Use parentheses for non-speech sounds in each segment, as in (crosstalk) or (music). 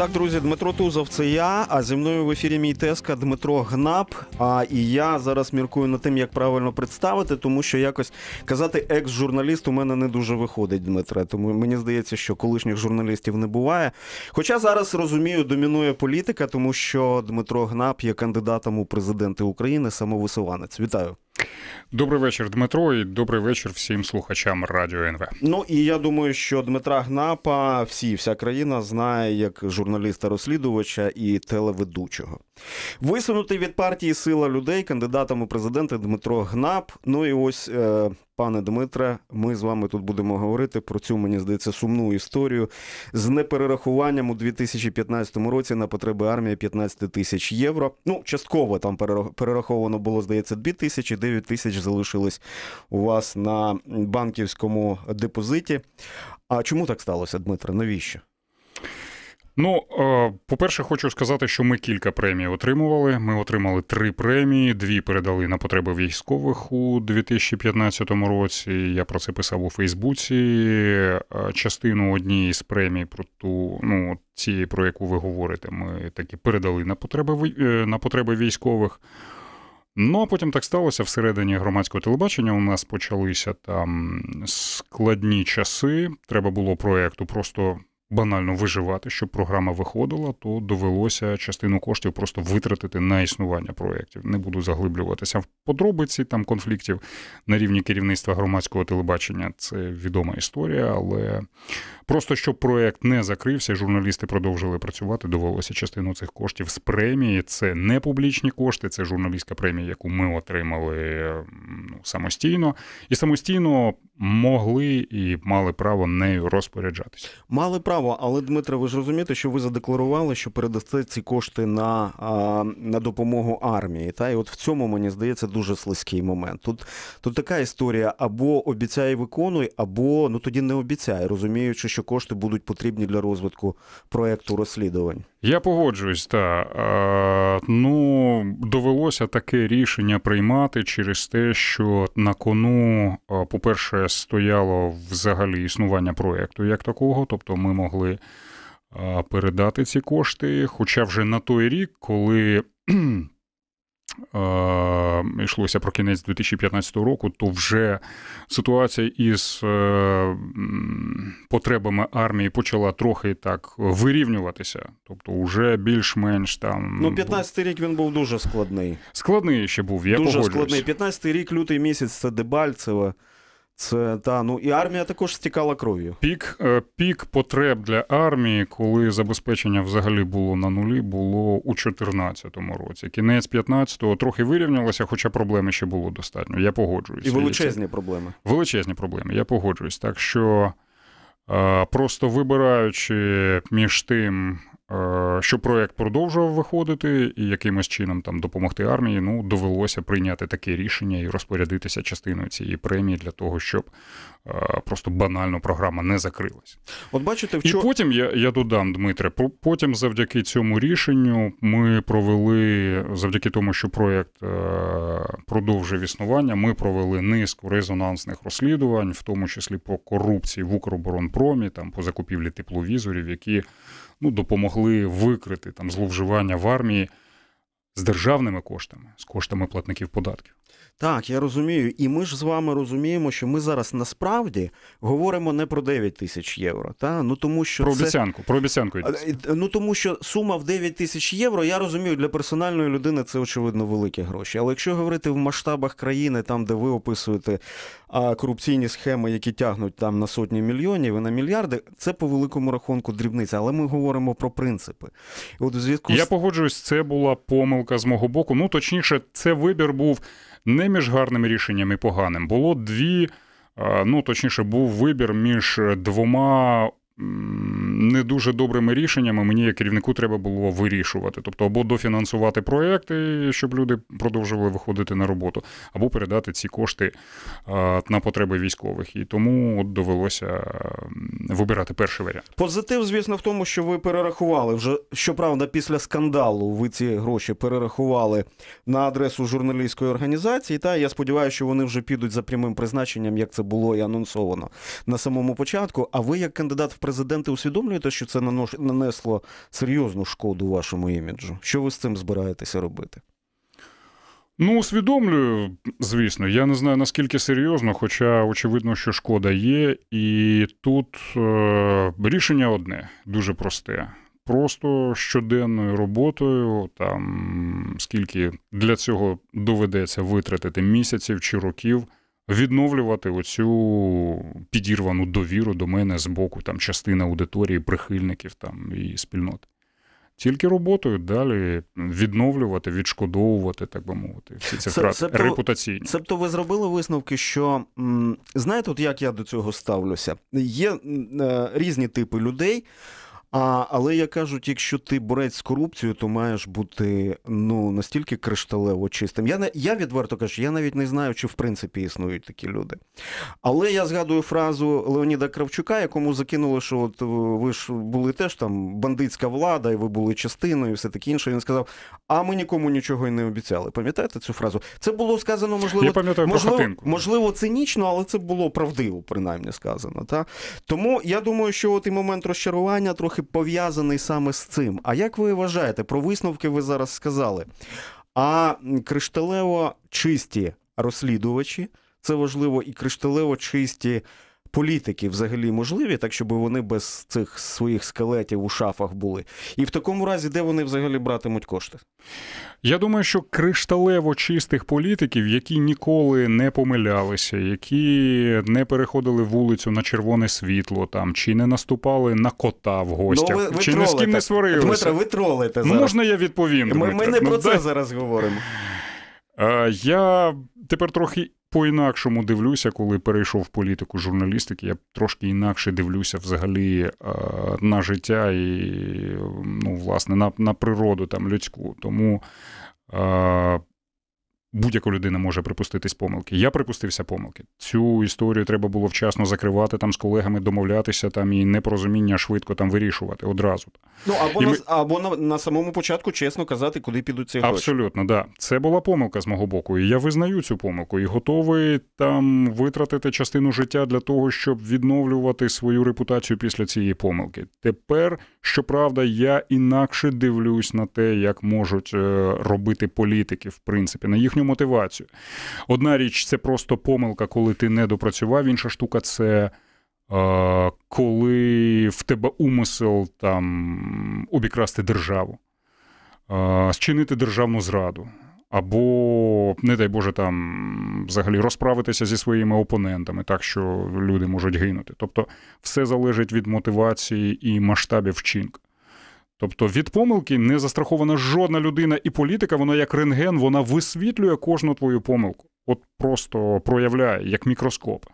Так, друзі, Дмитро Тузов, це я. А зі мною в ефірі мій теска Дмитро Гнап. А і я зараз міркую над тим, як правильно представити, тому що якось казати екс-журналіст у мене не дуже виходить, Дмитре. Тому мені здається, що колишніх журналістів не буває. Хоча зараз розумію, домінує політика, тому що Дмитро Гнап є кандидатом у президенти України, самовисуванець. Вітаю. Добрий вечір, Дмитро, і добрий вечір всім слухачам радіо НВ. Ну і я думаю, що Дмитра Гнапа всі, вся країна знає як журналіста-розслідувача і телеведучого. Висунутий від партії сила людей кандидатами президенти Дмитро Гнаб. Ну і ось, е, пане Дмитре, ми з вами тут будемо говорити про цю, мені здається, сумну історію з неперерахуванням у 2015 році на потреби армії 15 тисяч євро. Ну, частково там перераховано було, здається, 2 тисячі, 9 тисяч залишились у вас на банківському депозиті. А чому так сталося, Дмитре? Навіщо? Ну, е, по-перше, хочу сказати, що ми кілька премій отримували. Ми отримали три премії, дві передали на потреби військових у 2015 році. Я про це писав у Фейсбуці. Е, частину однієї з премій про ту, ну, цієї, про яку ви говорите, ми таки передали на потреби е, на потреби військових. Ну а потім так сталося всередині громадського телебачення. У нас почалися там складні часи. Треба було проєкту просто банально виживати, щоб програма виходила, то довелося частину коштів просто витратити на існування проєктів. Не буду заглиблюватися в подробиці там конфліктів на рівні керівництва громадського телебачення. Це відома історія, але просто щоб проєкт не закрився, журналісти продовжили працювати. Довелося частину цих коштів з премії. Це не публічні кошти, це журналістська премія, яку ми отримали ну, самостійно, і самостійно могли і мали право нею розпоряджатися. Мали право цікаво, але Дмитре, ви ж розумієте, що ви задекларували, що передасте ці кошти на на допомогу армії. Та і от в цьому мені здається дуже слизький момент. Тут тут така історія: або обіцяє виконуй, або ну тоді не обіцяє, розуміючи, що кошти будуть потрібні для розвитку проекту розслідувань. Я погоджуюсь, та ну довелося таке рішення приймати через те, що на кону, по-перше, стояло взагалі існування проєкту як такого, тобто ми могли передати ці кошти. Хоча вже на той рік, коли Е, йшлося про кінець 2015 року, то вже ситуація із е, потребами армії почала трохи так вирівнюватися. Тобто, вже більш-менш там. Ну, 15-й рік він був дуже складний. Складний ще був. я Дуже погоджуюсь. складний. 15-й рік, лютий місяць, це Дебальцево. Це та ну і армія також стікала кров'ю. Пік е, пік потреб для армії, коли забезпечення взагалі було на нулі, було у 2014 році. Кінець 15-го трохи вирівнялося, хоча проблеми ще було достатньо. Я погоджуюсь. І величезні проблеми. Величезні проблеми. Я погоджуюсь. Так що. Е, просто вибираючи між тим, Е, що проект продовжував виходити і якимось чином там допомогти армії, ну довелося прийняти таке рішення і розпорядитися частиною цієї премії для того, щоб е, просто банально програма не закрилась. От бачите, вчора... І потім я я додам, Дмитре. Потім, завдяки цьому рішенню, ми провели завдяки тому, що проект е, продовжив існування. Ми провели низку резонансних розслідувань, в тому числі по корупції в Укроборонпромі, там по закупівлі тепловізорів, які ну, допомогли викрити там зловживання в армії з державними коштами, з коштами платників податків. Так, я розумію, і ми ж з вами розуміємо, що ми зараз насправді говоримо не про 9 тисяч євро. Та ну тому, що про це... про обіцянку е, е, ну тому, що сума в 9 тисяч євро. Я розумію, для персональної людини це очевидно великі гроші. Але якщо говорити в масштабах країни, там де ви описуєте а, корупційні схеми, які тягнуть там на сотні мільйонів і на мільярди, це по великому рахунку дрібниця. Але ми говоримо про принципи. От звідку я погоджуюсь, це була помилка з мого боку. Ну точніше, це вибір був не між гарним рішенням і поганим було дві. Е, ну точніше, був вибір між двома не дуже добрими рішеннями мені, як керівнику, треба було вирішувати. Тобто, або дофінансувати проекти, щоб люди продовжували виходити на роботу, або передати ці кошти на потреби військових. І тому от довелося вибирати перший варіант. Позитив, звісно, в тому, що ви перерахували вже щоправда, після скандалу ви ці гроші перерахували на адресу журналістської організації. Та я сподіваюся, що вони вже підуть за прямим призначенням, як це було і анонсовано на самому початку. А ви, як кандидат в президент, президенти усвідомлюєте, що це нанесло серйозну шкоду вашому іміджу? Що ви з цим збираєтеся робити? Ну, усвідомлюю, звісно. Я не знаю наскільки серйозно, хоча очевидно, що шкода є. І тут е, рішення одне дуже просте. Просто щоденною роботою, там скільки для цього доведеться витратити місяців чи років відновлювати оцю підірвану довіру до мене з боку там частини аудиторії, прихильників там і спільноти. Тільки роботою далі відновлювати, відшкодовувати, так би мовити, всі ці втрати це, репутаційні. Себто ви зробили висновки, що знаєте, от як я до цього ставлюся? Є е, різні типи людей. А, Але я кажуть, якщо ти борець з корупцією, то маєш бути ну настільки кришталево чистим. Я я відверто кажу, я навіть не знаю, чи в принципі існують такі люди. Але я згадую фразу Леоніда Кравчука, якому закинули, що от е, ви ж були теж там бандитська влада, і ви були частиною, і все таке інше. Він сказав: а ми нікому нічого й не обіцяли. Пам'ятаєте цю фразу? Це було сказано, можливо, я можливо, про можливо, цинічно, але це було правдиво, принаймні сказано. Та? Тому я думаю, що от і момент розчарування трохи трохи пов'язаний саме з цим. А як ви вважаєте, про висновки ви зараз сказали? А кришталево чисті розслідувачі, це важливо, і кришталево чисті політики взагалі можливі, так щоб вони без цих своїх скелетів у шафах були? І в такому разі, де вони взагалі братимуть кошти? Я думаю, що кришталево чистих політиків, які ніколи не помилялися, які не переходили вулицю на червоне світло, там чи не наступали на кота в гостях, ну, ви, ви чи ні з ким не сварилися. Дмитро, ви тролите зараз. Можна я відповім? Дмитро? ми не про ну, це зараз говоримо. Е, я тепер трохи по-інакшому дивлюся, коли перейшов в політику журналістики, я трошки інакше дивлюся взагалі е, на життя і ну, власне на на природу там людську. Тому е, Будь-яка людина може припуститись помилки. Я припустився помилки. Цю історію треба було вчасно закривати там з колегами, домовлятися там і непорозуміння швидко там вирішувати одразу. Ну або і на ми... або на, на самому початку чесно казати, куди підуть ці гроші. Абсолютно, да. Це була помилка з мого боку. і Я визнаю цю помилку і готовий там витратити частину життя для того, щоб відновлювати свою репутацію після цієї помилки. Тепер, щоправда, я інакше дивлюсь на те, як можуть е, робити політики, в принципі, на їхню їхню мотивацію. Одна річ це просто помилка, коли ти не допрацював, інша штука це. Е, коли в тебе умисел там обікрасти державу, е, зчинити державну зраду, або, не дай Боже, там взагалі розправитися зі своїми опонентами, так що люди можуть гинути. Тобто все залежить від мотивації і масштабів вчинка. Тобто від помилки не застрахована жодна людина і політика, вона як рентген, вона висвітлює кожну твою помилку. От просто проявляє як мікроскоп.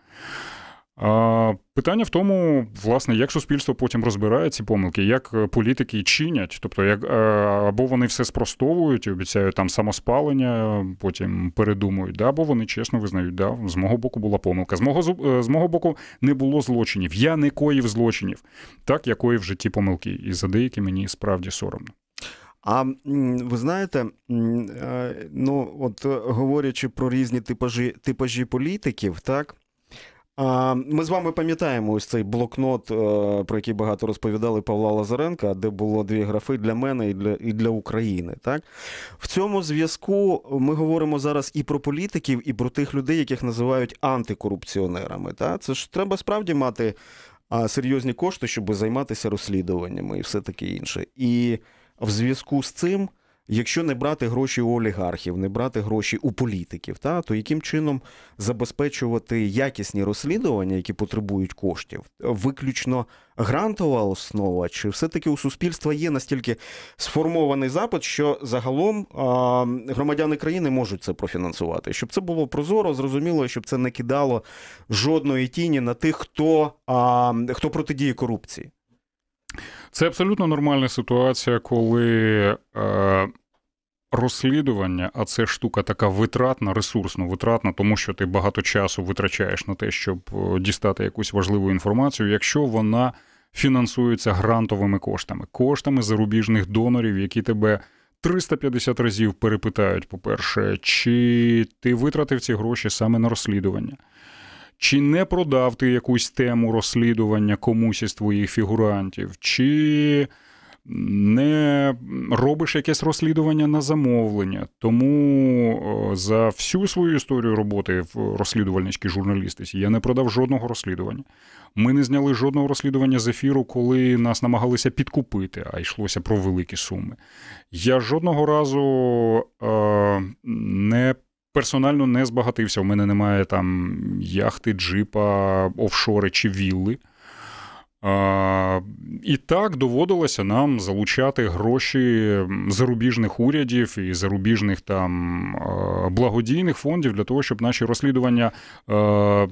Питання в тому, власне, як суспільство потім розбирає ці помилки, як е, політики чинять, тобто як е, або вони все спростовують і обіцяють там самоспалення, потім передумують, да, або вони чесно визнають, да, з мого боку була помилка. З мого е, з мого боку не було злочинів. Я не коїв злочинів, так якої коїв в житті помилки, і за деякі мені справді соромно. А ви знаєте, ну от говорячи про різні типажі типажі політиків, так. Ми з вами пам'ятаємо ось цей блокнот, е, про який багато розповідали Павла Лазаренка, де було дві графи для мене і для і для України. Так в цьому зв'язку ми говоримо зараз і про політиків, і про тих людей, яких називають антикорупціонерами. Так? Це ж треба справді мати серйозні кошти, щоб займатися розслідуваннями і все таке інше. І в зв'язку з цим. Якщо не брати гроші у олігархів, не брати гроші у політиків, та то яким чином забезпечувати якісні розслідування, які потребують коштів, виключно грантова основа, чи все-таки у суспільства є настільки сформований запит, що загалом громадяни країни можуть це профінансувати, щоб це було прозоро, зрозуміло, щоб це не кидало жодної тіні на тих, хто, хто протидіє корупції. Це абсолютно нормальна ситуація, коли. Е... Розслідування, а це штука така витратна, ресурсно витратна, тому що ти багато часу витрачаєш на те, щоб е, дістати якусь важливу інформацію, якщо вона фінансується грантовими коштами, коштами зарубіжних донорів, які тебе 350 разів перепитають. По перше, чи ти витратив ці гроші саме на розслідування. Чи не продав ти якусь тему розслідування комусь із твоїх фігурантів, чи не робиш якесь розслідування на замовлення. Тому за всю свою історію роботи в розслідувальничкій журналістиці я не продав жодного розслідування. Ми не зняли жодного розслідування з ефіру, коли нас намагалися підкупити, а йшлося про великі суми. Я жодного разу е, не персонально не збагатився. У мене немає там яхти, джипа, офшори чи вілли. А, і так доводилося нам залучати гроші зарубіжних урядів і зарубіжних там благодійних фондів для того, щоб наші розслідування а,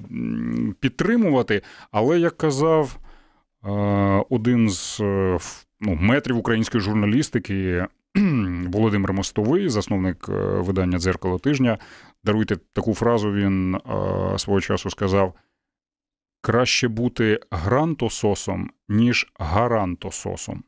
підтримувати. Але як казав а, один з е, ну, метрів української журналістики (clears throat) Володимир Мостовий, засновник е, видання дзеркало тижня, даруйте таку фразу, він е, свого часу сказав: краще бути грантососом, ніж гарантососом.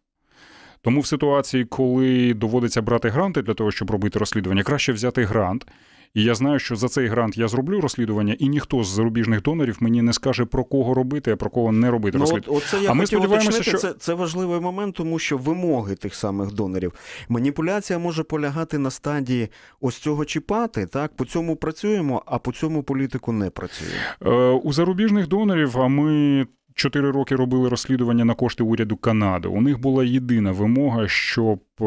Тому в ситуації, коли доводиться брати гранти для того, щоб робити розслідування, краще взяти грант, і я знаю, що за цей грант я зроблю розслідування, і ніхто з зарубіжних донорів мені не скаже про кого робити, а про кого не робити. Ну, розслідування. Оце я а ми сподіваємося, уточнити, що це це важливий момент, тому що вимоги тих самих донорів. Маніпуляція може полягати на стадії ось цього чіпати. Так по цьому працюємо, а по цьому політику не працює. Е, у зарубіжних донорів. А ми чотири роки робили розслідування на кошти уряду Канади. У них була єдина вимога, щоб е,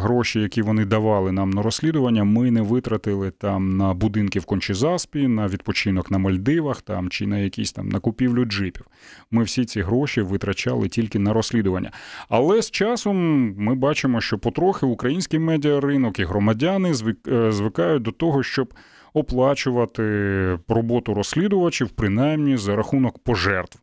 гроші, які вони давали нам на розслідування, ми не витратили там на будинки в Кончезаспі, на відпочинок на Мальдивах, там чи на якісь там на купівлю джипів. Ми всі ці гроші витрачали тільки на розслідування. Але з часом ми бачимо, що потрохи український медіаринок і громадяни е, звикають до того, щоб. Оплачувати роботу розслідувачів принаймні за рахунок пожертв.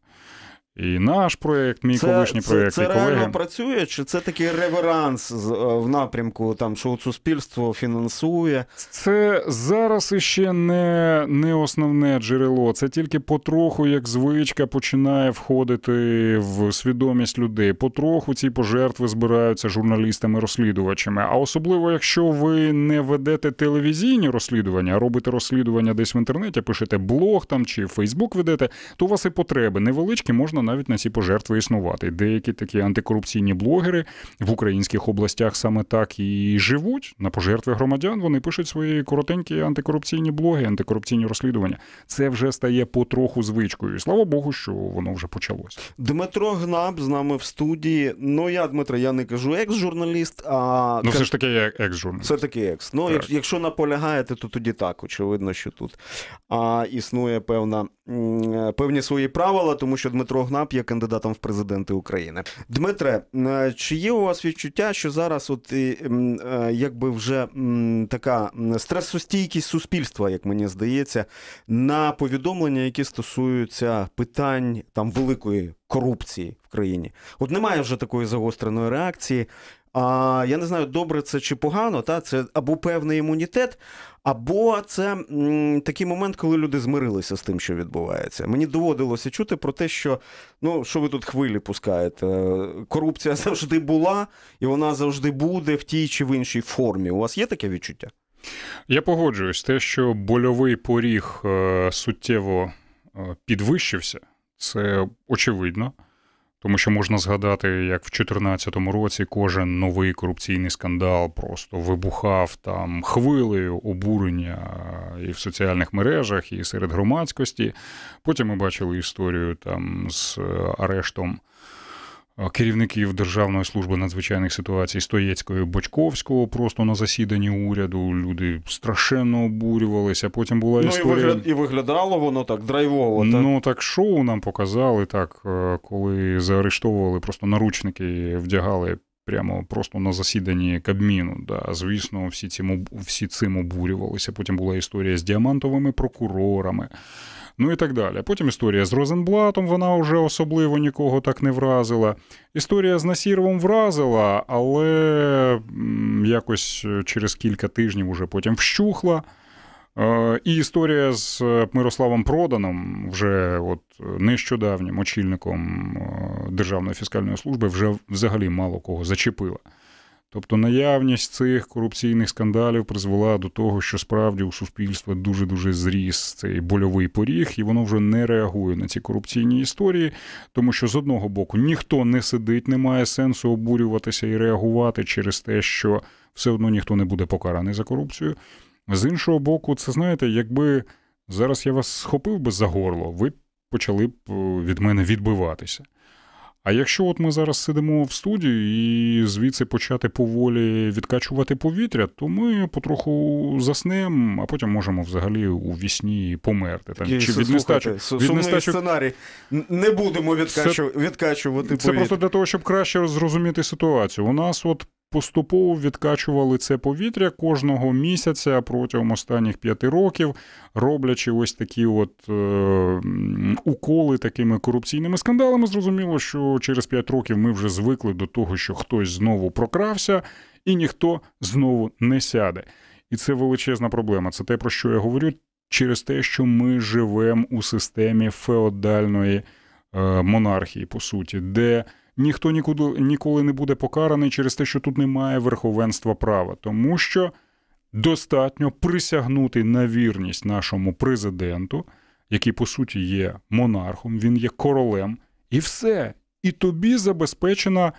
І наш проєкт, мій це, колишній проєкт. Це, це колеги... реально працює, чи це такий реверанс е, в напрямку, там, що суспільство фінансує? Це зараз іще не не основне джерело, це тільки потроху, як звичка, починає входити в свідомість людей. Потроху ці пожертви збираються журналістами-розслідувачами. А особливо, якщо ви не ведете телевізійні розслідування, а робите розслідування десь в інтернеті, пишете блог там чи Фейсбук ведете, то у вас і потреби невеличкі можна можна навіть на ці пожертви існувати. Деякі такі антикорупційні блогери в українських областях саме так і живуть. На пожертви громадян вони пишуть свої коротенькі антикорупційні блоги, антикорупційні розслідування. Це вже стає потроху звичкою. слава Богу, що воно вже почалось. Дмитро Гнаб з нами в студії. Ну я, Дмитро, я не кажу екс-журналіст, а ну все ж таки я екс-журналіст. Все таки екс. Ну так. якщо наполягаєте, то тоді так. Очевидно, що тут а, існує певна певні свої правила, тому що Дмитро Огнап є кандидатом в президенти України. Дмитре, е, чи є у вас відчуття, що зараз, от е, е, якби вже така стресостійкість суспільства, як мені здається, на повідомлення, які стосуються питань там великої корупції в країні? От немає вже такої загостреної реакції. А я не знаю, добре це чи погано, та це або певний імунітет, або це такий момент, коли люди змирилися з тим, що відбувається. Мені доводилося чути про те, що ну що ви тут хвилі пускаєте. Корупція (laughs) завжди була, і вона завжди буде в тій чи в іншій формі. У вас є таке відчуття? Я погоджуюсь, те, що больовий поріг е, суттєво е, підвищився, це очевидно. Тому що можна згадати, як в 2014 році кожен новий корупційний скандал просто вибухав там хвилею обурення і в соціальних мережах, і серед громадськості. Потім ми бачили історію там з е, арештом керівників Державної служби надзвичайних ситуацій Стоєцької Бочковського просто на засіданні уряду. Люди страшенно обурювалися. Потім була ну, історія... і вигляд і виглядало воно так драйвово. Так? Ну так шоу нам показали так, е, коли заарештовували просто наручники, вдягали. Прямо просто на засіданні Кабміну, да, звісно, всі цим всі цим обурювалися. Потім була історія з діамантовими прокурорами ну і так далі. Потім історія з Розенблатом, вона вже особливо нікого так не вразила. Історія з Насіровим вразила, але якось е, через кілька тижнів уже потім вщухла. Е, і історія з е, Мирославом Проданом, вже от нещодавнім очільником Державної фіскальної служби, вже взагалі мало кого зачепила. Тобто наявність цих корупційних скандалів призвела до того, що справді у суспільства дуже дуже зріс цей больовий поріг, і воно вже не реагує на ці корупційні історії, тому що з одного боку ніхто не сидить, не має сенсу обурюватися і реагувати через те, що все одно ніхто не буде покараний за корупцію. З іншого боку, це знаєте, якби зараз я вас схопив би за горло, ви почали б від мене відбиватися. А якщо от ми зараз сидимо в студії і звідси почати поволі відкачувати повітря, то ми потроху заснемо, а потім можемо взагалі у вісні померти. Там, чи від нестачу, від нестачу... сценарій. Не будемо відкачу... Це... відкачувати повітря. Це просто для того, щоб краще зрозуміти ситуацію. У нас от поступово відкачували це повітря кожного місяця протягом останніх п'яти років, роблячи ось такі от е, уколи такими корупційними скандалами. Зрозуміло, що через п'ять років ми вже звикли до того, що хтось знову прокрався, і ніхто знову не сяде. І це величезна проблема. Це те, про що я говорю, через те, що ми живемо у системі феодальної е, монархії, по суті, де ніхто нікуди ніколи не буде покараний через те, що тут немає верховенства права, тому що достатньо присягнути на вірність нашому президенту, який по суті є монархом, він є королем, і все. І тобі забезпечена.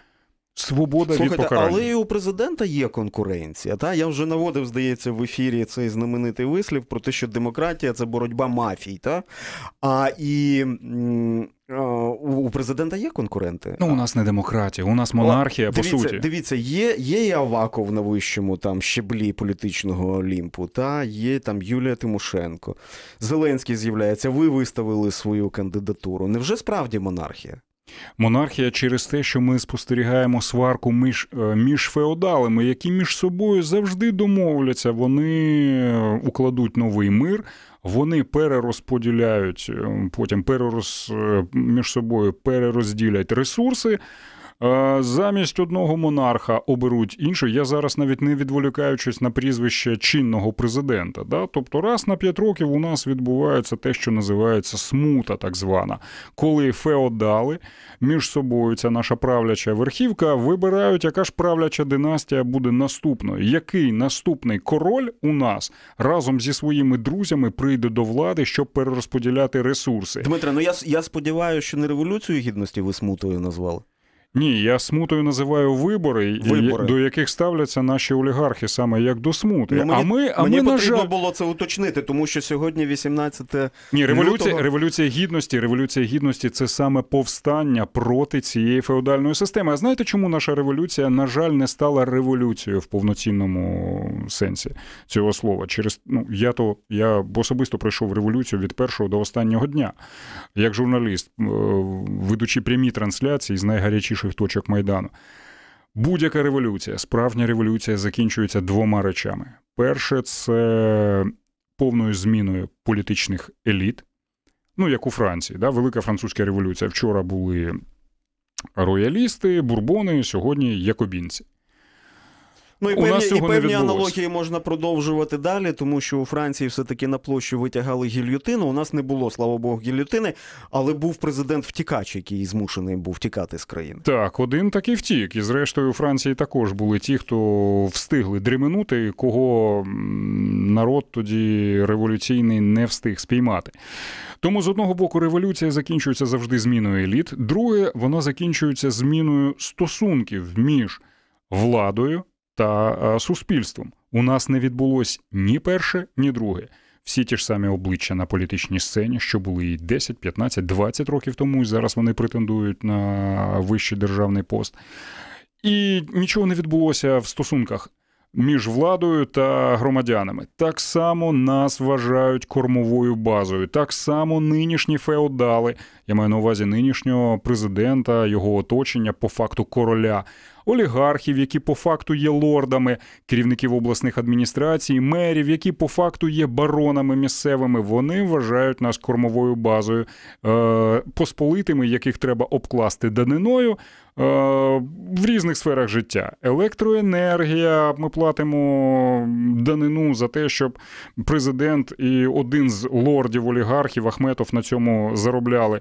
Свобода Слухайте, від але і у президента є конкуренція. Та я вже наводив, здається, в ефірі цей знаменитий вислів про те, що демократія це боротьба мафій. Та? А і у президента є конкуренти. Ну у нас не демократія, у нас монархія. О, дивіться, по суті, дивіться, є є і Аваков на вищому там щеблі політичного олімпу. Та є там Юлія Тимошенко. Зеленський з'являється. Ви виставили свою кандидатуру. Невже справді монархія? Монархія через те, що ми спостерігаємо сварку між е, між феодалами, які між собою завжди домовляться, вони е, укладуть новий мир, вони перерозподіляють, е, потім перерос, між собою перерозділять ресурси. Е, замість одного монарха оберуть інший. Я зараз навіть не відволікаючись на прізвище чинного президента. Да? Тобто, раз на п'ять років у нас відбувається те, що називається смута, так звана, коли феодали між собою ця наша правляча верхівка вибирають, яка ж правляча династія буде наступною. Який наступний король у нас разом зі своїми друзями прийде до влади, щоб перерозподіляти ресурси? Дмитро, ну я я сподіваюся, що не революцію гідності ви смутою назвали. Ні, я смутою називаю вибори, вибори. до яких ставляться наші олігархи, саме як до смути. Ну, мені, а ми а мені ми, потрібно жаль... було це уточнити, тому що сьогодні 18 Ні, революція лютого... революція гідності. Революція гідності це саме повстання проти цієї феодальної системи. А знаєте, чому наша революція, на жаль, не стала революцією в повноцінному сенсі цього слова? Через ну я то я особисто пройшов революцію від першого до останнього дня, як журналіст, е, ведучи прямі трансляції з найгарячіших найгарячіших точок майдану. Будь-яка революція, справжня революція закінчується двома речами: перше це повною зміною політичних еліт, ну як у Франції, да, велика французька революція. Вчора були роялісти, бурбони, сьогодні якобінці. Ну і у певні, і певні аналогії можна продовжувати далі, тому що у Франції все-таки на площу витягали гільютину. У нас не було, слава Богу, гільютини, але був президент втікач, який змушений був втікати з країни. Так, один такий втік. І зрештою у Франції також були ті, хто встигли дременути, кого народ тоді революційний не встиг спіймати. Тому з одного боку революція закінчується завжди зміною еліт. Друге, вона закінчується зміною стосунків між владою та е, суспільством. У нас не відбулось ні перше, ні друге. Всі ті ж самі обличчя на політичній сцені, що були і 10, 15, 20 років тому, і зараз вони претендують на вищий державний пост. І нічого не відбулося в стосунках між владою та громадянами. Так само нас вважають кормовою базою, так само нинішні феодали, я маю на увазі нинішнього президента, його оточення, по факту короля, олігархів, які по факту є лордами, керівників обласних адміністрацій, мерів, які по факту є баронами місцевими. Вони вважають нас кормовою базою е, посполитими, яких треба обкласти даниною. Е, в різних сферах життя електроенергія. Ми платимо данину за те, щоб президент і один з лордів олігархів Ахметов на цьому заробляли.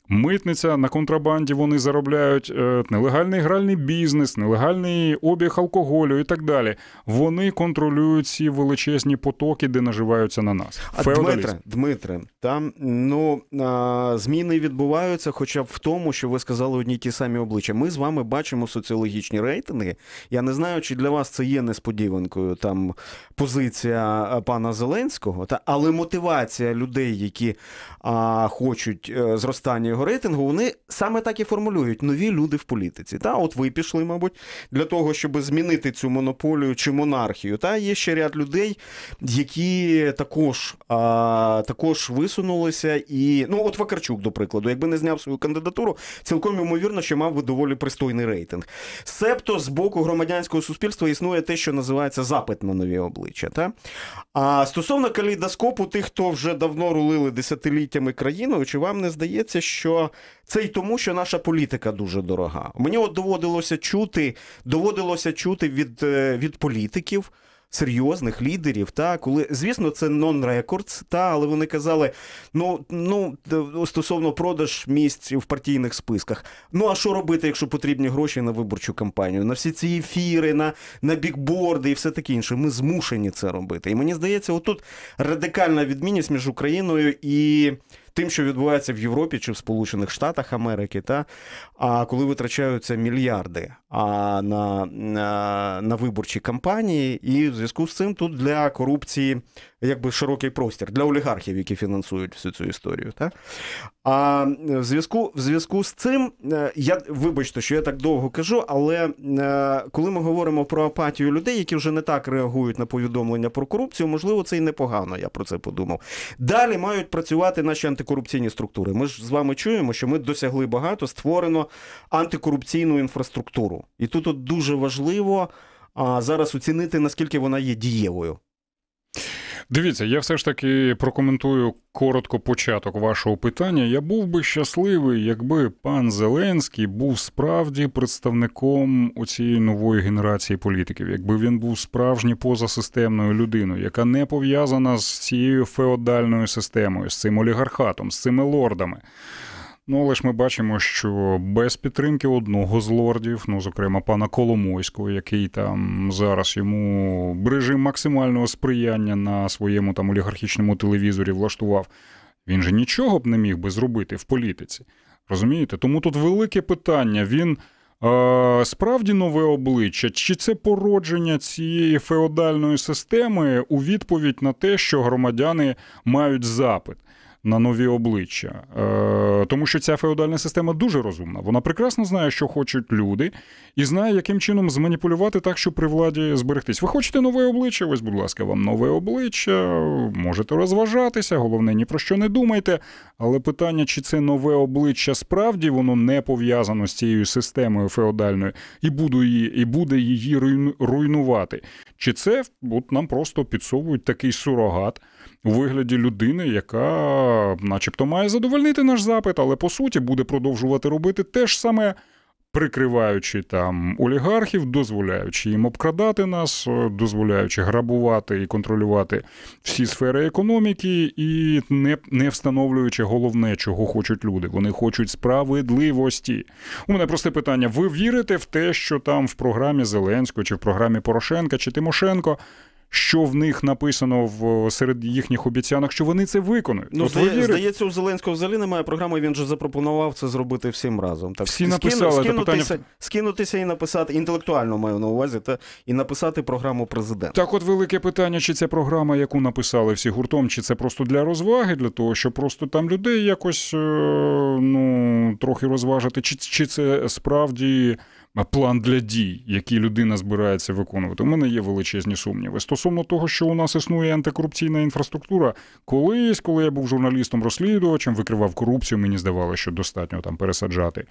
митниця на контрабанді вони заробляють, е, нелегальний гральний бізнес, нелегальний обіг алкоголю і так далі. Вони контролюють ці величезні потоки, де наживаються на нас. А Дмитре, Дмитре, там ну зміни відбуваються, хоча б в тому, що ви сказали одні ті самі обличчя. Ми з вами бачимо соціологічні рейтинги. Я не знаю, чи для вас це є несподіванкою там позиція пана Зеленського, та але мотивація людей, які а, хочуть е, зростання соціального рейтингу, вони саме так і формулюють нові люди в політиці. Та от ви пішли, мабуть, для того, щоб змінити цю монополію чи монархію. Та є ще ряд людей, які також а, також висунулися. І ну, от Вакарчук, до прикладу, якби не зняв свою кандидатуру, цілком ймовірно, що мав би доволі пристойний рейтинг. Себто з боку громадянського суспільства існує те, що називається запит на нові обличчя. Та? А стосовно калейдоскопу, тих, хто вже давно рулили десятиліттями країною, чи вам не здається, що що це й тому, що наша політика дуже дорога. Мені от доводилося чути, доводилося чути від, е, від політиків. Серйозних лідерів, та коли звісно, це нон-рекордс, та але вони казали: ну ну стосовно продаж місць в партійних списках. Ну а що робити, якщо потрібні гроші на виборчу кампанію, на всі ці ефіри, на на бікборди і все таке інше? Ми змушені це робити. І мені здається, отут радикальна відмінність між Україною і тим, що відбувається в Європі чи в Сполучених Штатах Америки, та а коли витрачаються мільярди а на, на, на виборчі кампанії, і в зв'язку з цим тут для корупції якби широкий простір для олігархів, які фінансують всю цю історію. Та? А е, в зв'язку в зв'язку з цим, е, я вибачте, що я так довго кажу, але е, коли ми говоримо про апатію людей, які вже не так реагують на повідомлення про корупцію, можливо, це й непогано. Я про це подумав. Далі мають працювати наші антикорупційні структури. Ми ж з вами чуємо, що ми досягли багато, створено антикорупційну інфраструктуру. І тут от дуже важливо а, зараз оцінити наскільки вона є дієвою. Дивіться, я все ж таки прокоментую коротко початок вашого питання. Я був би щасливий, якби пан Зеленський був справді представником цієї нової генерації політиків, якби він був справжній позасистемною людиною, яка не пов'язана з цією феодальною системою, з цим олігархатом, з цими лордами. Ну але ж ми бачимо, що без підтримки одного з лордів, ну зокрема пана Коломойського, який там зараз йому режим максимального сприяння на своєму там олігархічному телевізорі влаштував, він же нічого б не міг би зробити в політиці. Розумієте? Тому тут велике питання. Він. Справді нове обличчя, чи це породження цієї феодальної системи у відповідь на те, що громадяни мають запит? на нові обличчя. Е, Тому що ця феодальна система дуже розумна. Вона прекрасно знає, що хочуть люди, і знає, яким чином зманіпулювати так, щоб при владі зберегтись. Ви хочете нове обличчя? Ось, будь ласка, вам нове обличчя, можете розважатися, головне ні про що не думайте. Але питання, чи це нове обличчя справді воно не пов'язано з цією системою феодальною і буду її, і буде її руйнувати. Чи це от нам просто підсовують такий сурогат у вигляді людини, яка, начебто, має задовольнити наш запит, але по суті буде продовжувати робити те ж саме, прикриваючи там олігархів, дозволяючи їм обкрадати нас, е, дозволяючи грабувати і контролювати всі сфери економіки, і не не встановлюючи головне, чого хочуть люди. Вони хочуть справедливості. У мене просте питання: ви вірите в те, що там в програмі Зеленського, чи в програмі Порошенка, чи Тимошенко? що в них написано в серед їхніх обіцянок, що вони це виконують. Ну От здає, здається, у Зеленського взагалі немає програми. Він же запропонував це зробити всім разом. Так всі написали скину, скинутися, питання... скинутися і написати інтелектуально маю на увазі, та і написати програму президента. Так, от велике питання: чи це програма, яку написали всі гуртом, чи це просто для розваги, для того, щоб просто там людей якось е, ну трохи розважити, чи, чи це справді. А план для дій, який людина збирається виконувати. У мене є величезні сумніви. Стосовно того, що у нас існує антикорупційна інфраструктура, колись, коли я був журналістом-розслідувачем, викривав корупцію, мені здавалося, що достатньо там пересаджати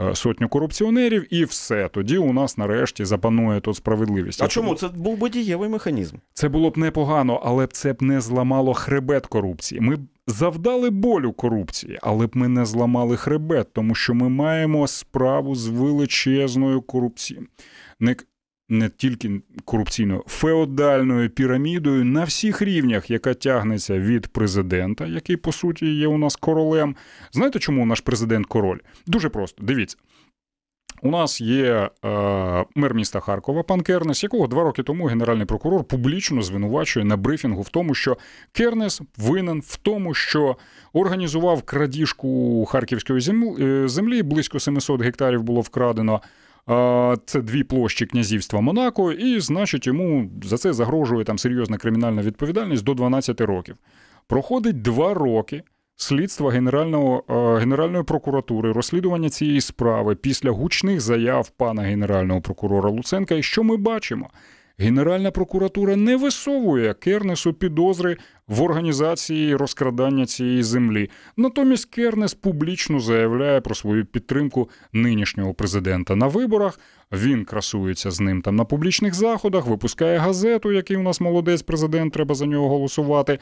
е, сотню корупціонерів, і все тоді у нас нарешті запанує тут справедливість. А я чому це був би дієвий механізм? Це було б непогано, але це б не зламало хребет корупції. Ми завдали болю корупції, але б ми не зламали хребет, тому що ми маємо справу з величезною корупцією. Не, не тільки корупційною, феодальною пірамідою на всіх рівнях, яка тягнеться від президента, який по суті є у нас королем. Знаєте, чому наш президент король? Дуже просто дивіться. У нас є е, мер міста Харкова, пан Кернес, якого два роки тому генеральний прокурор публічно звинувачує на брифінгу в тому, що Кернес винен в тому, що організував крадіжку харківської е, землі, близько 700 гектарів було вкрадено. Це дві площі князівства Монако, і, значить, йому за це загрожує там серйозна кримінальна відповідальність до 12 років. Проходить два роки слідства Генерального, е, Генеральної прокуратури, розслідування цієї справи після гучних заяв пана Генерального прокурора Луценка. І що ми бачимо? Генеральна прокуратура не висовує Кернесу підозри в організації розкрадання цієї землі. Натомість Кернес публічно заявляє про свою підтримку нинішнього президента на виборах. Він красується з ним там на публічних заходах, випускає газету, який у нас молодець президент, треба за нього голосувати.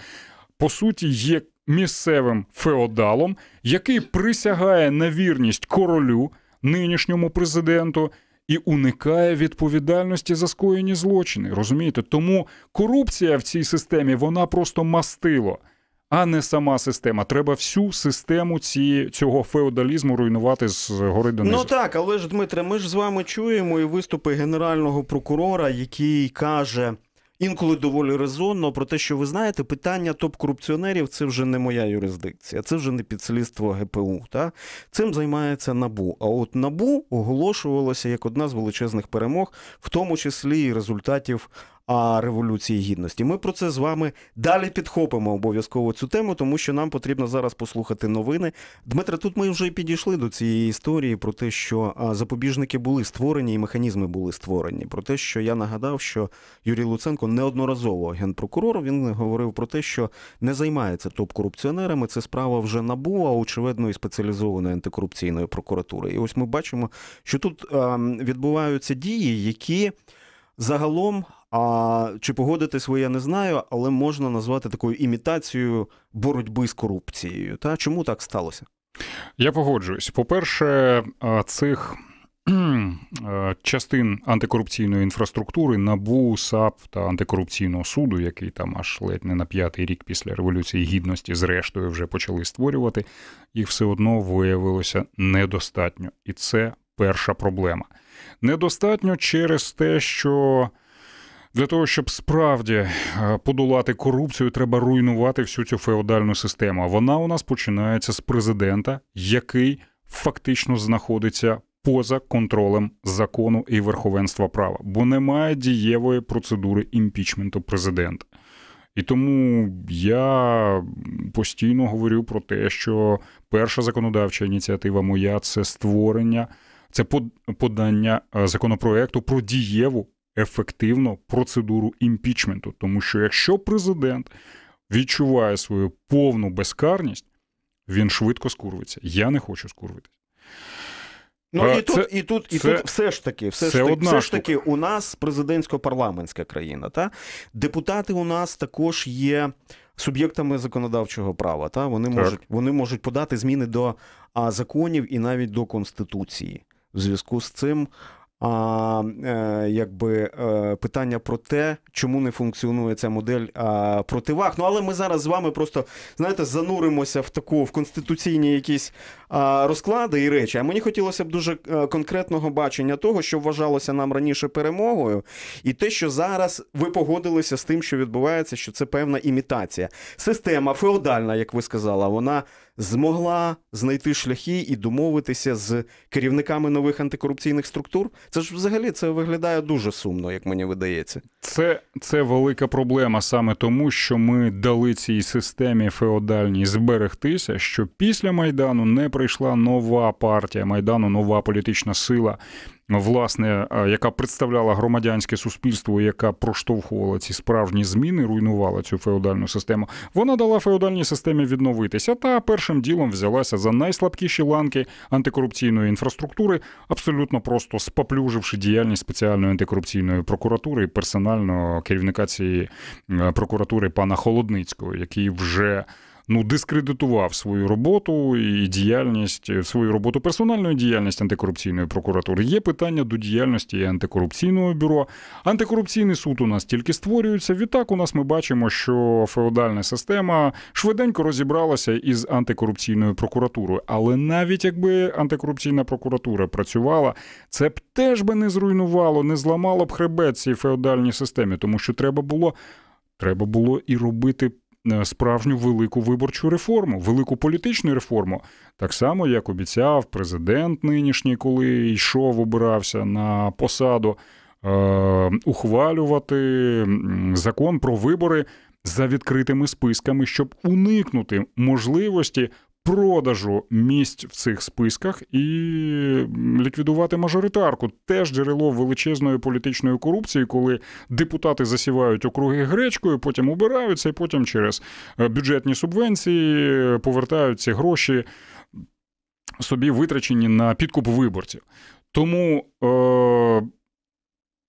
По суті, є місцевим феодалом, який присягає на вірність королю, нинішньому президенту. І уникає відповідальності за скоєні злочини, розумієте? Тому корупція в цій системі вона просто мастило, а не сама система. Треба всю систему ці, цього феодалізму руйнувати з гори донизу. Ну так, але ж Дмитре, ми ж з вами чуємо і виступи генерального прокурора, який каже інколи доволі резонно про те, що ви знаєте, питання топ-корупціонерів це вже не моя юрисдикція, це вже не підслідство ГПУ. Та? Цим займається набу. А от набу оголошувалося як одна з величезних перемог, в тому числі і результатів а революції гідності. Ми про це з вами далі підхопимо обов'язково цю тему, тому що нам потрібно зараз послухати новини. Дмитре, тут ми вже підійшли до цієї історії про те, що запобіжники були створені і механізми були створені. Про те, що я нагадав, що Юрій Луценко неодноразово генпрокурор. Він говорив про те, що не займається топ-корупціонерами. Це справа вже набу, а очевидно, і спеціалізованої антикорупційної прокуратури. І ось ми бачимо, що тут ем, відбуваються дії, які загалом а чи погодитись ви, я не знаю, але можна назвати такою імітацією боротьби з корупцією. Та чому так сталося? Я погоджуюсь. По-перше, цих частин антикорупційної інфраструктури набу САП та антикорупційного суду, який там аж ледь не на п'ятий рік після революції гідності, зрештою вже почали створювати, їх все одно виявилося недостатньо, і це перша проблема. Недостатньо через те, що для того щоб справді е, подолати корупцію, треба руйнувати всю цю феодальну систему. Вона у нас починається з президента, який фактично знаходиться поза контролем закону і верховенства права, бо немає дієвої процедури імпічменту президента. І тому я постійно говорю про те, що перша законодавча ініціатива моя це створення, це подання е, законопроекту про дієву ефективно процедуру імпічменту. Тому що якщо президент відчуває свою повну безкарність, він швидко скурвиться. Я не хочу скурвитись. Ну і це, тут, і тут, це, тут все ж таки, все ж таки, все ж таки, у нас президентсько-парламентська країна. Та депутати у нас також є суб'єктами законодавчого права. Та вони так. можуть вони можуть подати зміни до а, законів і навіть до конституції. В зв'язку з цим а, е, якби е, питання про те, чому не функціонує ця модель а, противаг. Ну але ми зараз з вами просто знаєте зануримося в таку в конституційні якісь а, розклади і речі. А мені хотілося б дуже е, конкретного бачення того, що вважалося нам раніше перемогою, і те, що зараз ви погодилися з тим, що відбувається, що це певна імітація. Система феодальна, як ви сказала, вона змогла знайти шляхи і домовитися з керівниками нових антикорупційних структур. Це ж взагалі це виглядає дуже сумно, як мені видається. Це це велика проблема саме тому, що ми дали цій системі феодальній зберегтися, що після майдану не прийшла нова партія майдану, нова політична сила, власне, яка представляла громадянське суспільство, яка проштовхувала ці справжні зміни, руйнувала цю феодальну систему. Вона дала феодальній системі відновитися та першим ділом взялася за найслабкіші ланки антикорупційної інфраструктури, абсолютно просто споплюживши діяльність спеціальної антикорупційної прокуратури і персонального керівника цієї е, прокуратури пана Холодницького, який вже ну дискредитував свою роботу і діяльність, е, свою роботу персональної діяльність антикорупційної прокуратури. Є питання до діяльності антикорупційного бюро. Антикорупційний суд у нас тільки створюється. Відтак у нас ми бачимо, що феодальна система швиденько розібралася із антикорупційною прокуратурою. Але навіть якби антикорупційна прокуратура працювала, це б теж би не зруйнувало, не зламало б хребет цій феодальній системі, тому що треба було. Треба було і робити Е, справжню велику виборчу реформу, велику політичну реформу, так само як обіцяв президент нинішній, коли йшов, обирався на посаду, е, ухвалювати закон про вибори. За відкритими списками, щоб уникнути можливості продажу місць в цих списках і ліквідувати мажоритарку. Теж джерело величезної політичної корупції, коли депутати засівають округи гречкою, потім убираються, і потім через е, бюджетні субвенції е, повертають ці гроші собі витрачені на підкуп виборців. Тому. Е-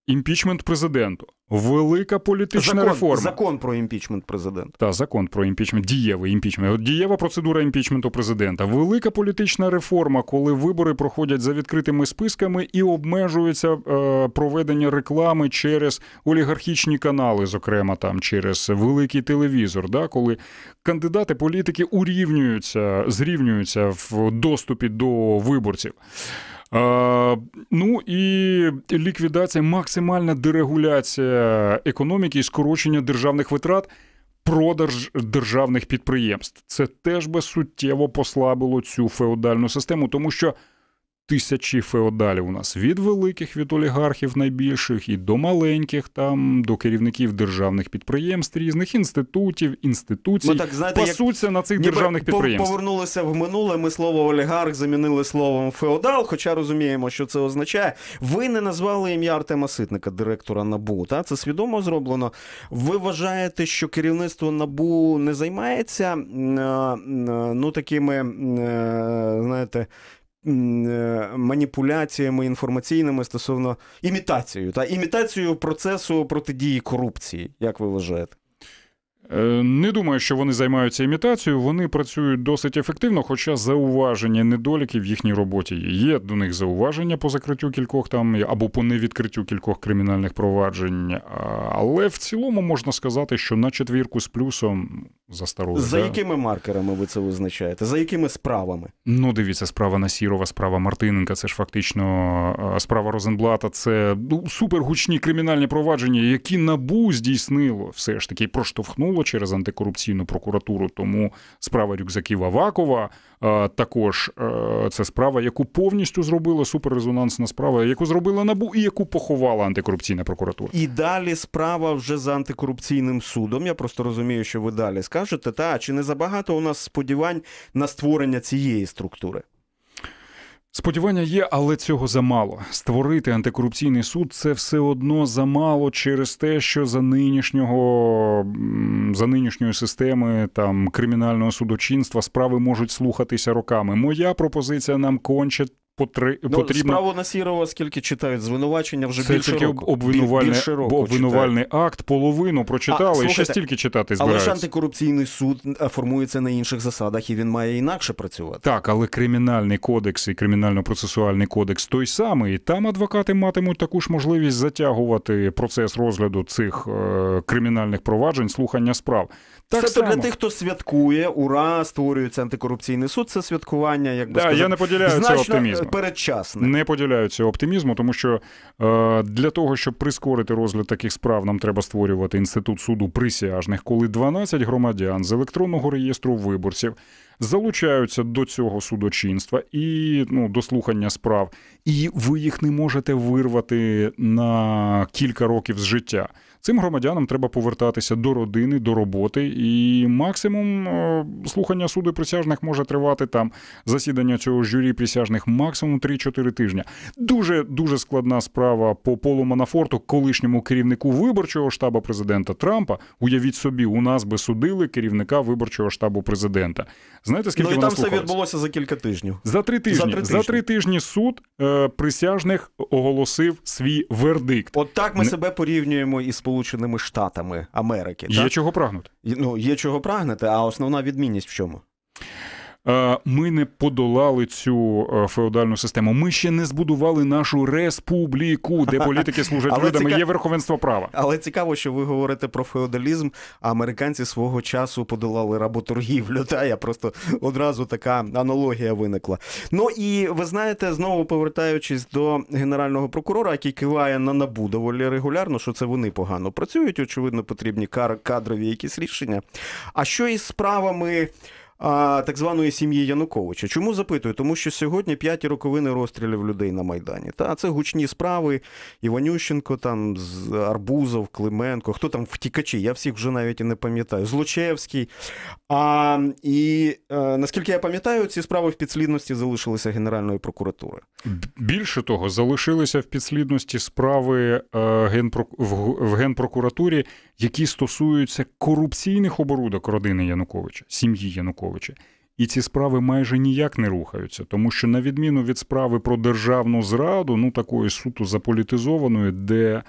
Імпічмент президенту, велика політична закон, реформа. Закон про імпічмент президента. Та закон про імпічмент, дієвий імпічмент. Дієва процедура імпічменту президента. Велика політична реформа, коли вибори проходять за відкритими списками і обмежується е, проведення реклами через олігархічні канали, зокрема там через великий телевізор. Да, Коли кандидати політики урівнюються, зрівнюються в доступі до виборців. Ну і ліквідація, максимальна дерегуляція економіки і скорочення державних витрат. Продаж державних підприємств це теж би суттєво послабило цю феодальну систему, тому що тисячі феодалів у нас від великих від олігархів найбільших і до маленьких, там до керівників державних підприємств, різних інститутів, інституцій ми ну, так знаєте, пасуться як на цих державних підприємств. Повернулися в минуле. Ми слово олігарх замінили словом феодал. Хоча розуміємо, що це означає. Ви не назвали ім'я Артема Ситника, директора Набу. Та це свідомо зроблено. Ви вважаєте, що керівництво Набу не займається е, е, ну такими, е, знаєте. Е, маніпуляціями інформаційними стосовно імітацією та імітацією процесу протидії корупції, як ви вважаєте? Е, не думаю, що вони займаються імітацією, вони працюють досить ефективно, хоча зауваження недоліки в їхній роботі є. до них зауваження по закриттю кількох там або по невідкриттю кількох кримінальних проваджень. Але в цілому можна сказати, що на четвірку з плюсом за старою. За якими маркерами ви це визначаєте? За якими справами? Ну, дивіться, справа Насірова, справа Мартиненка, це ж фактично справа Розенблата. Це ну, супергучні кримінальні провадження, які набу здійснило все ж таки, проштовхнуло через антикорупційну прокуратуру. Тому справа рюкзаків Авакова також е, це справа, яку повністю зробила суперрезонансна справа, яку зробила набу і яку поховала антикорупційна прокуратура. І далі справа вже за антикорупційним судом. Я просто розумію, що ви далі скажете. Та чи не забагато у нас сподівань на створення цієї структури? Сподівання є, але цього замало. Створити антикорупційний суд це все одно замало через те, що за нинішнього за нинішньої системи там кримінального судочинства справи можуть слухатися роками. Моя пропозиція нам конче потри... ну, потрібно... Справу Насірова, скільки читають звинувачення вже Це більше тільки обвинувальний, більше року обвинувальний акт, половину прочитали, а, і ще стільки читати збираються. Але ж антикорупційний суд формується на інших засадах, і він має інакше працювати. Так, але кримінальний кодекс і кримінально-процесуальний кодекс той самий. Там адвокати матимуть таку ж можливість затягувати процес розгляду цих е, кримінальних проваджень, слухання справ. Так Це для тих, хто святкує, ура, створюється антикорупційний суд. Це святкування, як би да, сказати, я не поділяю значно цього е, оптимізму. передчасне. Не поділяю цього оптимізму, тому що е, для того, щоб прискорити розгляд таких справ, нам треба створювати інститут суду присяжних, коли 12 громадян з електронного реєстру виборців залучаються до цього судочинства і ну, до слухання справ, і ви їх не можете вирвати на кілька років з життя. Цим громадянам треба повертатися до родини, до роботи, і максимум е, слухання суду присяжних може тривати там засідання цього журі присяжних максимум 3-4 тижні. Дуже дуже складна справа по полу Манафорту, колишньому керівнику виборчого штабу президента Трампа. Уявіть собі, у нас би судили керівника виборчого штабу президента. Знаєте, скільки ну, і там все відбулося за кілька тижнів. За три тижні за три тижні, за три тижні суд е, присяжних оголосив свій вердикт. От так ми Не... себе порівнюємо із. Сполученими Штатами Америки. Є так? чого прагнути. Ну, Є чого прагнути, а основна відмінність в чому? Е, ми не подолали цю е, феодальну систему. Ми ще не збудували нашу республіку, де політики (laughs) служать людям. Ціка... Є верховенство права. Але цікаво, що ви говорите про феодалізм. а Американці свого часу подолали работоргівлю. (laughs) Та я просто одразу така аналогія виникла. Ну і ви знаєте, знову повертаючись до генерального прокурора, який киває на набу доволі регулярно, що це вони погано працюють. Очевидно, потрібні кадрові якісь рішення. А що із справами? так званої сім'ї Януковича. Чому запитую? Тому що сьогодні п'яті роковини розстрілів людей на Майдані. Та це гучні справи. Іванющенко, там Арбузов, Клименко, хто там втікачі? Я всіх вже навіть і не пам'ятаю. Злочевський. А, І а, е, наскільки я пам'ятаю, ці справи в підслідності залишилися Генеральної прокуратури. Більше того, залишилися в підслідності справи е, генпрок... в... в Генпрокуратурі, які стосуються корупційних оборудок родини Януковича, сім'ї Януковича. І ці справи майже ніяк не рухаються, тому що, на відміну від справи про державну зраду, ну такої суто заполітизованої, де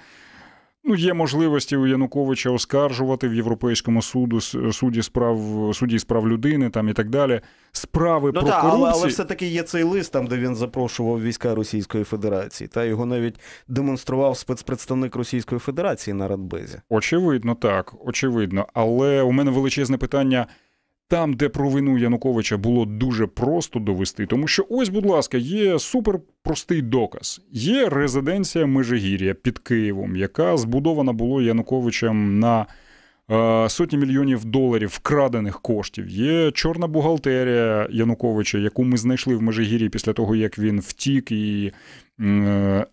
Ну, є можливості у Януковича оскаржувати в Європейському суду суді справ суді справ людини, там і так далі. Справи ну, про та, корупцію... але, але все таки є цей лист, там де він запрошував війська Російської Федерації. Та його навіть демонстрував спецпредставник Російської Федерації на Радбезі. Очевидно, так очевидно. Але у мене величезне питання. Там, де провину Януковича було дуже просто довести, тому що ось, будь ласка, є суперпростий доказ. Є резиденція Межигір'я під Києвом, яка збудована була Януковичем на е, сотні мільйонів доларів вкрадених коштів. Є чорна бухгалтерія Януковича, яку ми знайшли в Межигір'ї після того, як він втік і е,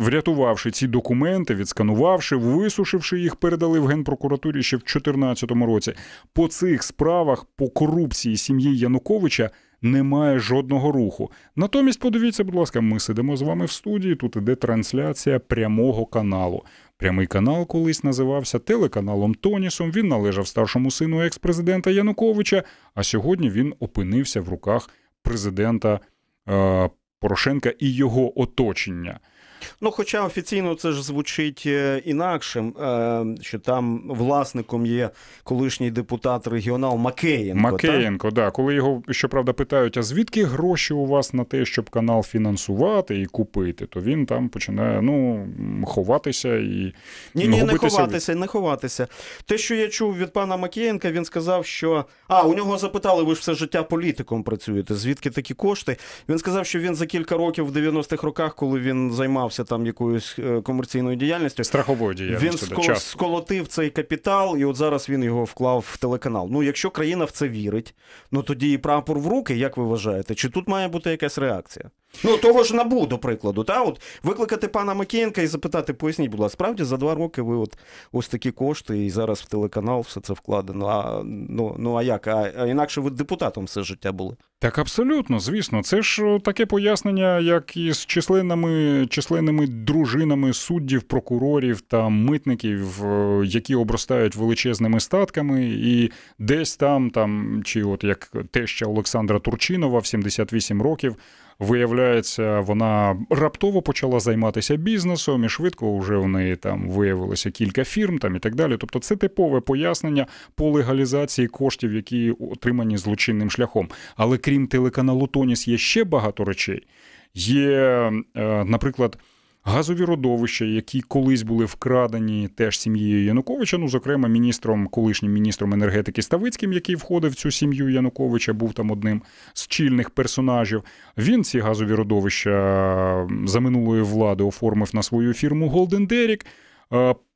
Врятувавши ці документи, відсканувавши, висушивши їх, передали в генпрокуратурі ще в 2014 році. По цих справах по корупції сім'ї Януковича немає жодного руху. Натомість, подивіться, будь ласка, ми сидимо з вами в студії. Тут іде трансляція прямого каналу. Прямий канал колись називався телеканалом Тонісом. Він належав старшому сину екс-президента Януковича. А сьогодні він опинився в руках президента е- Порошенка і його оточення. Ну, хоча офіційно це ж звучить е, інакшим, е, що там власником є колишній депутат регіонал Макеєнко. Макеєнко, так, да. коли його щоправда питають, а звідки гроші у вас на те, щоб канал фінансувати і купити, то він там починає ну, ховатися і ні, ні, не ховатися, від... не ховатися. Те, що я чув від пана Макеєнка, він сказав, що а у нього запитали, ви ж все життя політиком працюєте. Звідки такі кошти? Він сказав, що він за кілька років в 90-х роках, коли він займав займався там якоюсь е, комерційною діяльністю. Страховою діяльністю. Він ско- сколотив цей капітал, і от зараз він його вклав в телеканал. Ну, якщо країна в це вірить, ну тоді і прапор в руки, як ви вважаєте? Чи тут має бути якась реакція? Ну, того ж набу, до прикладу, та от викликати пана Макієнка і запитати, поясніть, будь ласка, справді за два роки ви от ось такі кошти, і зараз в телеканал все це вкладено. А ну ну а як? А, а інакше ви депутатом все життя були? Так, абсолютно, звісно, це ж е, таке пояснення, як і з численними численними дружинами суддів, прокурорів та митників, е, які обростають величезними статками, і десь там, там, чи от як теща Олександра Турчинова в 78 років. Виявляється, вона раптово почала займатися бізнесом, і швидко вже в неї там виявилося кілька фірм там і так далі. Тобто, це типове пояснення по легалізації коштів, які отримані злочинним шляхом. Але крім телеканалу Тоніс, є ще багато речей. Є, е, наприклад газові родовища, які колись були вкрадені теж сім'єю Януковича. Ну, зокрема, міністром, колишнім міністром енергетики Ставицьким, який входив в цю сім'ю Януковича, був там одним з чільних персонажів. Він ці газові родовища за минулої влади оформив на свою фірму Голден Дерік.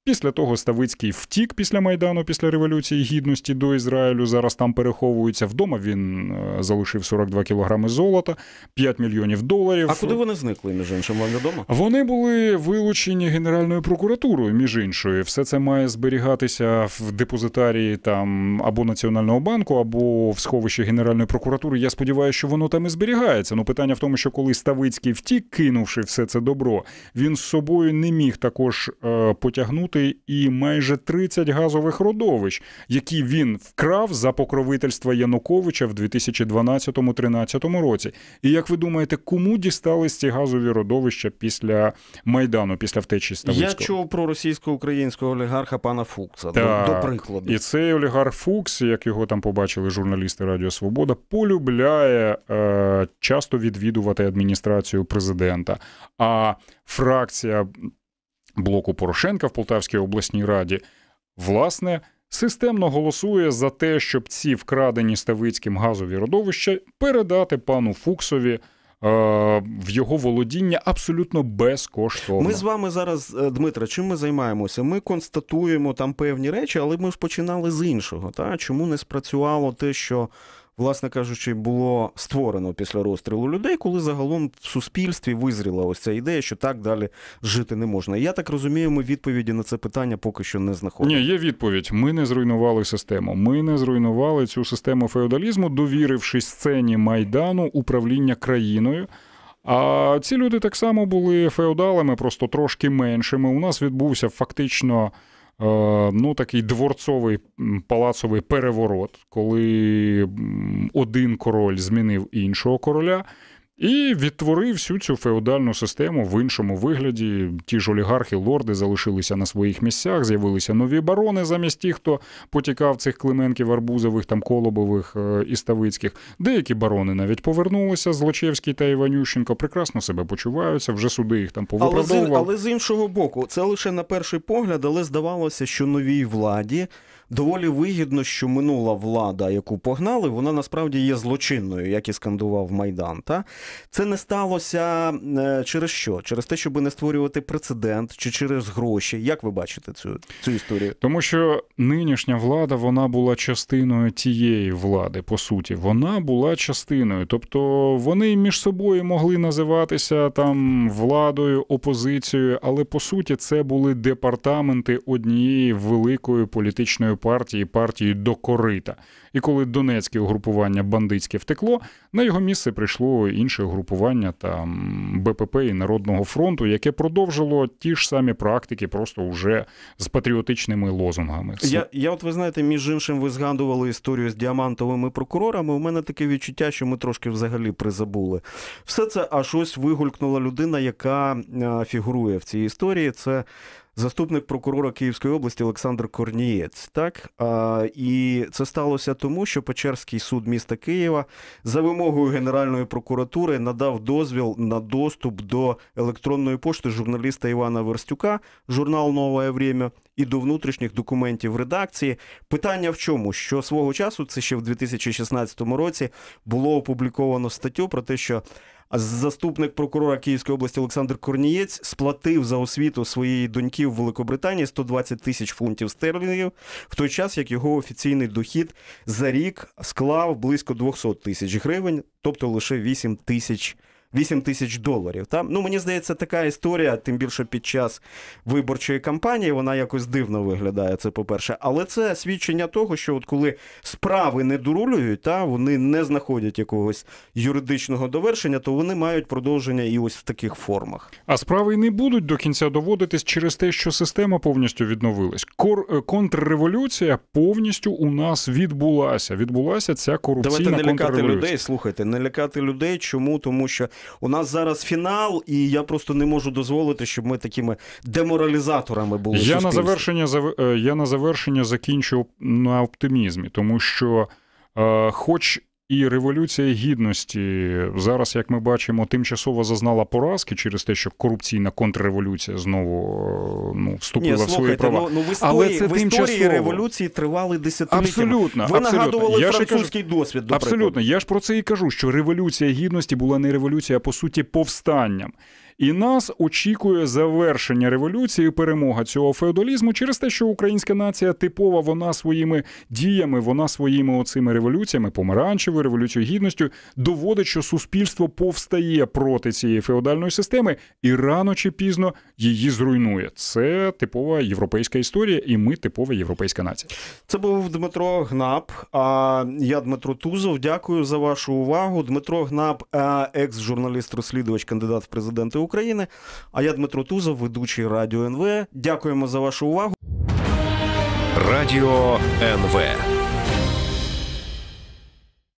Після того Ставицький втік після Майдану, після Революції Гідності до Ізраїлю. Зараз там переховуються Вдома він е, залишив 42 кілограми золота, 5 мільйонів доларів. А куди вони зникли, між іншим? Вам відомо? Вони були вилучені Генеральною прокуратурою, між іншою. Все це має зберігатися в депозитарії там або Національного банку, або в сховищі Генеральної прокуратури. Я сподіваюся, що воно там і зберігається. Ну питання в тому, що коли Ставицький втік, кинувши все це добро, він з собою не міг також е, потягнути. Бахмути і майже 30 газових родовищ, які він вкрав за покровительства Януковича в 2012-2013 році. І як ви думаєте, кому дістались ці газові родовища після майдану, після втечі Ставицького? Я чув про російсько-українського олігарха пана Фукса так. до прикладу, і цей олігарх Фукс, як його там побачили журналісти Радіо Свобода, полюбляє е, часто відвідувати адміністрацію президента. А фракція блоку Порошенка в Полтавській обласній раді, власне, системно голосує за те, щоб ці вкрадені Ставицьким газові родовища передати пану Фуксові. Е, в його володіння абсолютно безкоштовно. Ми з вами зараз, е, Дмитро, чим ми займаємося? Ми констатуємо там певні речі, але ми ж починали з іншого. Та чому не спрацювало те, що власне кажучи, було створено після розстрілу людей, коли загалом в суспільстві визріла ось ця ідея, що так далі жити не можна. Я так розумію, ми відповіді на це питання поки що не знаходимо. Ні, є відповідь. Ми не зруйнували систему. Ми не зруйнували цю систему феодалізму, довірившись сцені майдану управління країною. А ці люди так само були феодалами, просто трошки меншими. У нас відбувся фактично. Е, ну, такий дворцовий палацовий переворот, коли один король змінив іншого короля. І відтворив всю цю феодальну систему в іншому вигляді. Ті ж олігархи, лорди залишилися на своїх місцях, з'явилися нові барони замість тих, хто потікав цих клименків, арбузових, там колобових е, і ставицьких. Деякі барони навіть повернулися. Злочевський та Іванющенко прекрасно себе почуваються. Вже суди їх там повиправдовували. Але, але з іншого боку, це лише на перший погляд, але здавалося, що новій владі доволі вигідно, що минула влада, яку погнали, вона насправді є злочинною, як і скандував Майдан. Та це не сталося е, через що? Через те, щоб не створювати прецедент чи через гроші. Як ви бачите цю цю історію? Тому що нинішня влада вона була частиною тієї влади, по суті, вона була частиною, тобто вони між собою могли називатися там владою, опозицією, але по суті це були департаменти однієї великої політичної радикальної партії партії до корита. І коли Донецьке угрупування бандитське втекло, на його місце прийшло інше угрупування там БПП і Народного фронту, яке продовжило ті ж самі практики, просто уже з патріотичними лозунгами. Я, я от ви знаєте, між іншим, ви згадували історію з діамантовими прокурорами. У мене таке відчуття, що ми трошки взагалі призабули. Все це аж ось вигулькнула людина, яка е, фігурує в цій історії. Це заступник прокурора Київської області Олександр Корнієць. Так а, і це сталося тому, що Печерський суд міста Києва за вимогою Генеральної прокуратури надав дозвіл на доступ до електронної пошти журналіста Івана Верстюка, журнал Нове Время. І до внутрішніх документів редакції питання в чому? Що свого часу це ще в 2016 році було опубліковано статтю про те, що заступник прокурора Київської області Олександр Корнієць сплатив за освіту своєї доньки в Великобританії 120 тисяч фунтів стерлінгів, в той час як його офіційний дохід за рік склав близько 200 тисяч гривень, тобто лише 8 тисяч гривень. 8 тисяч доларів. Та? Ну, Мені здається, така історія, тим більше під час виборчої кампанії, вона якось дивно виглядає. Це по-перше. Але це свідчення того, що от коли справи не дорулюють, та вони не знаходять якогось юридичного довершення, то вони мають продовження і ось в таких формах. А справи й не будуть до кінця доводитись через те, що система повністю відновилась. Кор... Е, контрреволюція повністю у нас відбулася. Відбулася ця корупція. Давайте не лякати людей. Слухайте, не лякати людей. Чому? Тому що у нас зараз фінал, і я просто не можу дозволити, щоб ми такими деморалізаторами були. Я на завершення е, я на завершення закінчу на оптимізмі, тому що, е, хоч і революція гідності зараз, як ми бачимо, тимчасово зазнала поразки через те, що корупційна контрреволюція знову е, ну, вступила Ні, в свої права. Ну, ну в історії, Але це в тимчасово. історії революції тривали десятиліттями. Абсолютно ви абсолютно. нагадували я французький кажу, досвід. до Абсолютно, прикладу. я ж про це і кажу. Що революція гідності була не революція, а по суті повстанням. І нас очікує завершення революції, перемога цього феодалізму через те, що українська нація типова, вона своїми діями, вона своїми оцими революціями, помаранчевою революцією гідністю, доводить, що суспільство повстає проти цієї феодальної системи і рано чи пізно її зруйнує. Це типова європейська історія, і ми типова європейська нація. Це був Дмитро Гнап. А я Дмитро Тузов. Дякую за вашу увагу. Дмитро Гнап, е, екс журналіст, розслідувач, кандидат в президенти. України. А я Дмитро Тузов, ведучий радіо НВ. Дякуємо за вашу увагу. Радіо НВ.